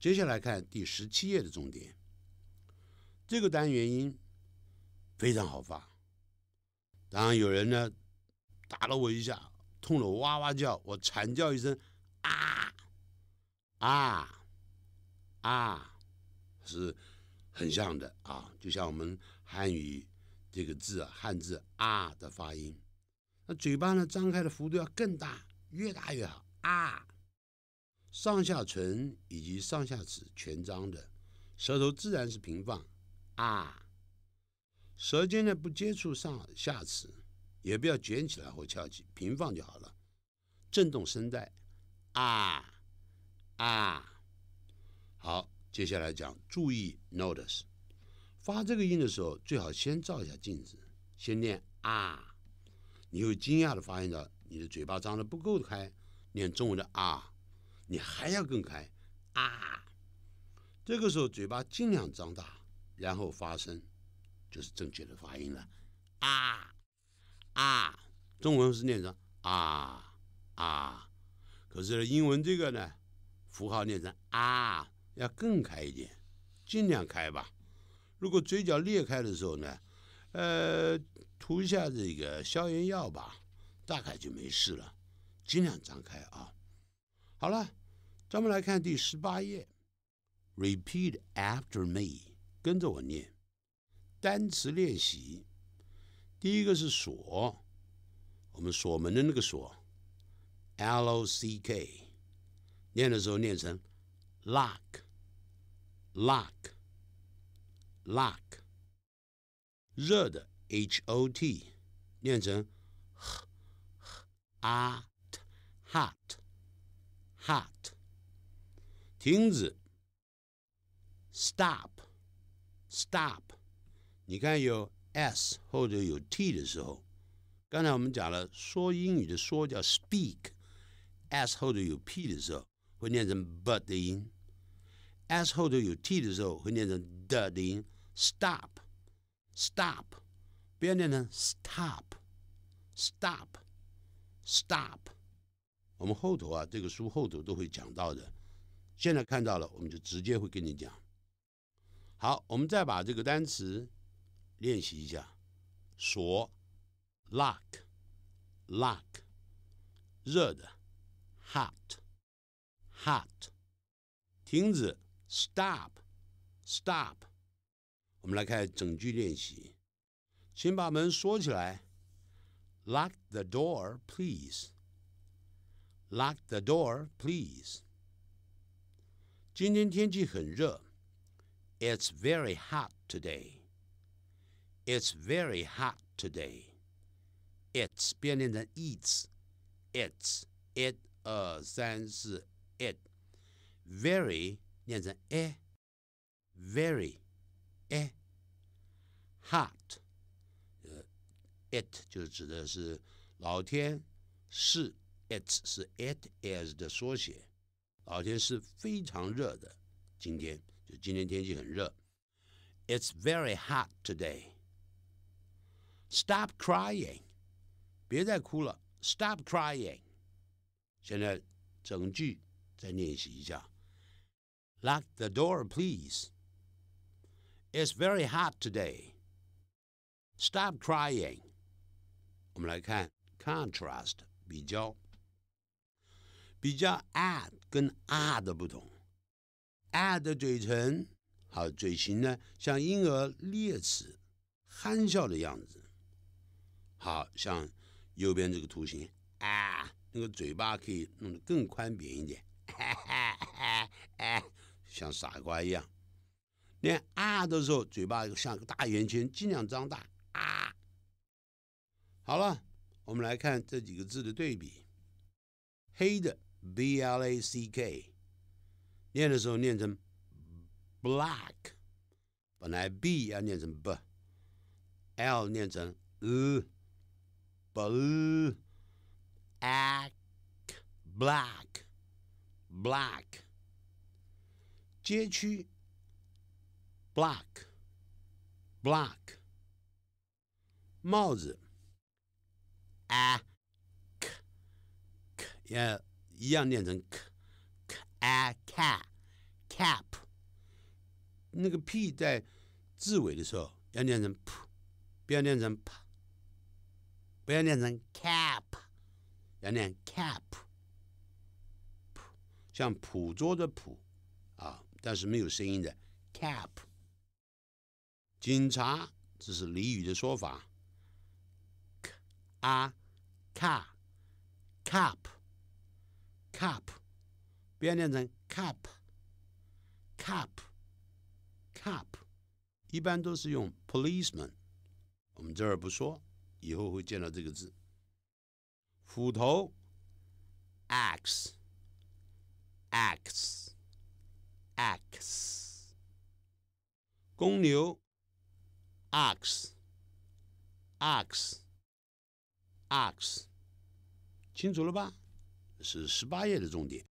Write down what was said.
接下来看第十七页的重点，这个单元音非常好发。当有人呢打了我一下，痛的哇哇叫，我惨叫一声啊啊啊，是很像的啊，就像我们汉语这个字啊汉字啊的发音。那嘴巴呢张开的幅度要更大，越大越好啊。上下唇以及上下齿全张的，舌头自然是平放，啊，舌尖呢不接触上下齿，也不要卷起来或翘起，平放就好了。震动声带，啊，啊，好，接下来讲，注意，notice，发这个音的时候，最好先照一下镜子，先念啊，你会惊讶的发现到你的嘴巴张得不够开，念中文的啊。你还要更开，啊，这个时候嘴巴尽量张大，然后发声，就是正确的发音了。啊啊，中文是念成啊啊，可是呢，英文这个呢，符号念成啊，要更开一点，尽量开吧。如果嘴角裂开的时候呢，呃，涂一下这个消炎药吧，大概就没事了。尽量张开啊，好了。咱们来看第十八页，Repeat after me，跟着我念。单词练习，第一个是锁，我们锁门的那个锁，L-O-C-K，念的时候念成 lock，lock，lock lock。热的 H-O-T，念成 h h a t hot hot。停止。Stop，Stop。你看，有 s 或者有 t 的时候，刚才我们讲了，说英语的说叫 speak。s 后头有 p 的时候，会念成 b u t 的音；s 后头有 t 的时候，会念成 d 的音。Stop，Stop，不要念成 stop，stop，stop。我们后头啊，这个书后头都会讲到的。现在看到了，我们就直接会跟你讲。好，我们再把这个单词练习一下：锁 （lock）、lock；热的 （hot）、hot；停止 （stop）、stop。我们来看整句练习：请把门锁起来 （lock the door, please）。lock the door, please。今天天气很热。It's very hot today. It's very hot today. It's 变变成 it's, it's it 二三四 uh, eh. uh, it very 念成 a very a hot 呃 it 就指的是老天是 it's 是 it is 的缩写。老天是非常热的。今天就今天天气很热。It's very hot today. Stop crying，别再哭了。Stop crying。现在整句再练习一下。Lock the door, please. It's very hot today. Stop crying. 我们来看 contrast 比较。比较 “a” 跟 “r” 的不同，“a” 的嘴唇好，嘴型呢像婴儿裂齿、憨笑的样子，好像右边这个图形。啊，那个嘴巴可以弄得更宽扁一点，像傻瓜一样。念啊的时候，嘴巴像个大圆圈，尽量张大。啊，好了，我们来看这几个字的对比，黑的。B L A C K，念的时候念成 black，本来 B 要念成 b，L 念成 l，black black black，街区 block block，帽子 a k 要。一样念成 k，k a cap，cap。那个 p 在字尾的时候要念成 p，不要念成 p 不要念成 cap，要念 cap。像捕捉的捕啊，但是没有声音的 cap。警察，这是俚语的说法。k a cap，cap。cup，不要念成 cup，cup，cup，一般都是用 policeman，我们这儿不说，以后会见到这个字。斧头，axe，axe，axe。公牛，ox，ox，ox。清楚了吧？是十八页的重点。